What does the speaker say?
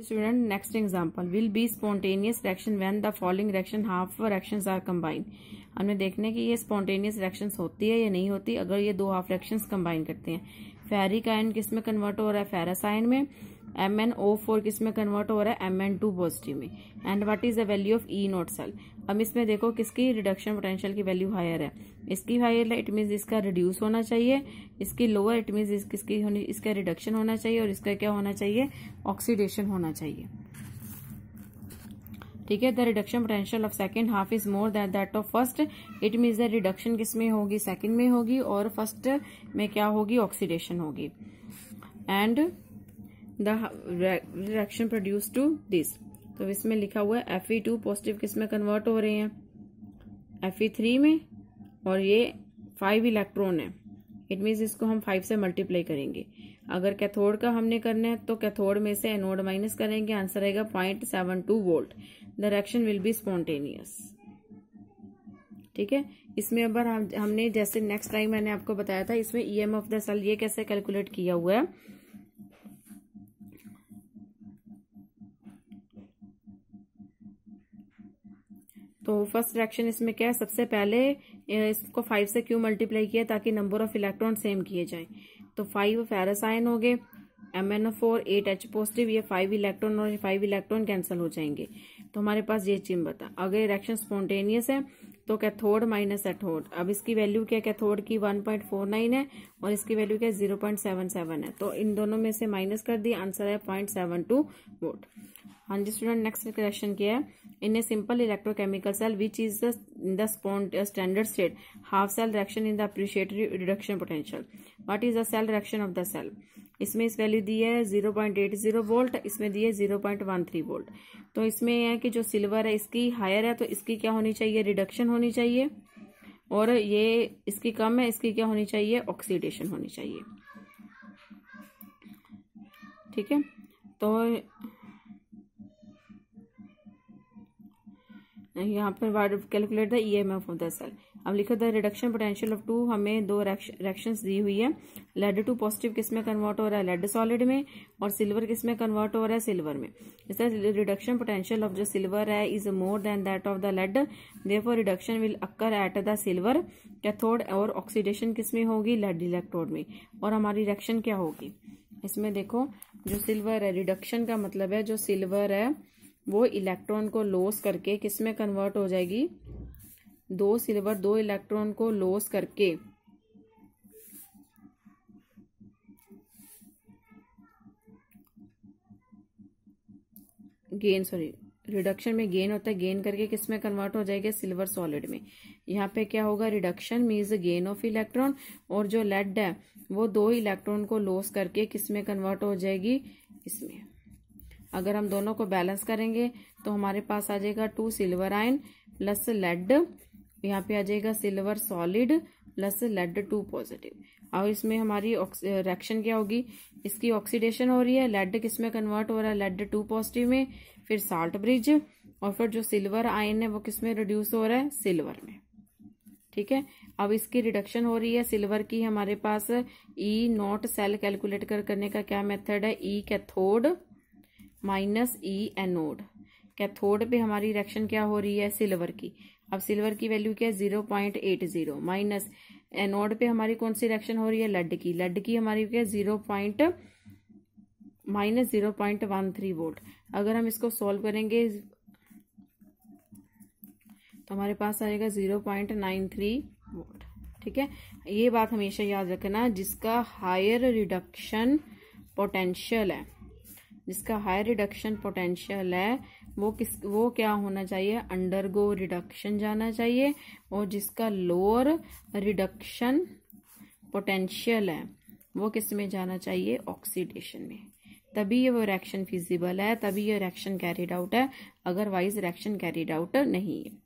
student next example will be spontaneous reaction when the following reaction half reaction are combined हमें देखने की ये spontaneous reaction होती है या नहीं होती अगर ये दो हाफ रिएक्शन कम्बाइन करते हैं फेरिक आयन किस में कन्वर्ट हो रहा है फेरस आयन में एम एन ओ फोर किस में कन्वर्ट हो रहा है एम एन टू पॉजिटिव में and what is the value of E not cell अब इसमें देखो किसकी रिडक्शन पोटेंशियल की वैल्यू हायर है इसकी हायर है इट मीन्स इसका रिड्यूस होना चाहिए इसकी लोअर इट मीन्स किसकी इसका रिडक्शन होना चाहिए और इसका क्या होना चाहिए ऑक्सीडेशन होना चाहिए ठीक है the reduction potential of second half is more than that of first it means the reduction किस में होगी सेकेंड में होगी और फर्स्ट में क्या होगी ऑक्सीडेशन होगी and reaction produce to this तो इसमें लिखा हुआ है एफ ई टू पॉजिटिव किस में कन्वर्ट हो रहे हैं एफ ई थ्री में और ये फाइव इलेक्ट्रॉन है इट मीन्स इसको हम फाइव से मल्टीप्लाई करेंगे अगर कैथोड का हमने करना है तो कैथोड में से एनोड माइनस करेंगे आंसर रहेगा point seven two volt the reaction will be spontaneous ठीक है इसमें अब हम हमने जैसे नेक्स्ट टाइम मैंने आपको बताया था इसमें E M of the cell ये कैसे कैलकुलेट किया हुआ है तो फर्स्ट रिएक्शन इसमें क्या है सबसे पहले इसको फाइव से क्यों मल्टीप्लाई किया ताकि नंबर ऑफ इलेक्ट्रॉन सेम किए जाएं तो फाइव फेरासाइन हो गए M N O four eight H positive ये फाइव इलेक्ट्रॉन और फाइव इलेक्ट्रॉन कैंसिल हो जाएंगे तो हमारे पास ये चीज बता अगर रिएक्शन स्पॉन्टेनियस है तो कैथोड माइनस एथोड अब इसकी वैल्यू क्या कैथोड की वन पॉइंट फोर नाइन है और इसकी वैल्यू क्या जीरो पॉइंट सेवन सेवन है तो इन दोनों में से माइनस कर दिया आंसर है पॉइंट सेवन टू वोट हाँ जी स्टूडेंट नेक्स्ट क्वेश्चन किया है in a simple electrochemical cell which is the standard state half cell reaction in the appreciatory reduction potential what is the cell reaction of the cell इसमें इस value दी है zero point eight zero volt इसमें दी है zero point one three volt तो इसमें यह है कि जो सिल्वर है इसकी हायर है तो इसकी क्या होनी चाहिए रिडक्शन होनी चाहिए और ये इसकी कम है इसकी क्या होनी चाहिए ऑक्सीडेशन होनी चाहिए ठीक है तो यहाँ पर what calculate the E M F of the cell अब लिखो the reduction potential of two हमें दो रिएक्शन दी हुई है लेड टू पॉजिटिव किस में कन्वर्ट हो रहा है लेड सॉलिड में और सिल्वर किस में कन्वर्ट हो रहा है सिल्वर में इस तरह रिडक्शन पोटेंशियल ऑफ जो सिल्वर है is more than that of the lead for reduction will occur at the silver cathode और ऑक्सीडेशन किस में होगी लेड इलेक्ट्रोड में और हमारी रिएक्शन क्या होगी इसमें देखो जो सिल्वर है रिडक्शन का मतलब है जो सिल्वर है वो इलेक्ट्रॉन को लॉस करके किस में कन्वर्ट हो जाएगी दो सिल्वर दो इलेक्ट्रॉन को लॉस करके गेन सॉरी रिडक्शन में गेन होता है गेन करके किस में कन्वर्ट हो जाएगा सिल्वर सॉलिड में यहाँ पे क्या होगा reduction means gain of electron और जो लेड है वो दो इलेक्ट्रॉन को लॉस करके किस में कन्वर्ट हो जाएगी इसमें अगर हम दोनों को बैलेंस करेंगे तो हमारे पास आ जाएगा two silver ion plus lead यहाँ पे आ जाएगा silver solid plus lead two positive और इसमें हमारी रिएक्शन क्या होगी इसकी ऑक्सीडेशन हो रही है लेड किस में कन्वर्ट हो रहा है लेड टू पॉजिटिव में फिर साल्ट ब्रिज और फिर जो सिल्वर आयन है वो किस में रिड्यूस हो रहा है सिल्वर में ठीक है अब इसकी रिडक्शन हो रही है सिल्वर की हमारे पास ई नॉट सेल कैलकुलेट कर करने का क्या मेथड है E e cathode minus E anode cathode पे हमारी रिएक्शन क्या हो रही है सिल्वर की अब सिल्वर की वैल्यू क्या है zero point eight zero minus anode पे हमारी कौन सी रिएक्शन हो रही है लड की लड की हमारी क्या है zero point minus zero point one three volt अगर हम इसको सॉल्व करेंगे तो हमारे पास आएगा zero point nine three volt ठीक है ये बात हमेशा याद रखना जिसका हायर रिडक्शन पोटेंशियल है जिसका हाई रिडक्शन पोटेंशियल है वो किस वो क्या होना चाहिए अंडरगो रिडक्शन जाना चाहिए और जिसका लोअर रिडक्शन पोटेंशियल है वो किस में जाना चाहिए ऑक्सीडेशन में तभी ये वो रिएक्शन फिजिबल है तभी ये रिएक्शन कैरिड आउट है अदरवाइज रिएक्शन कैरिड आउट नहीं है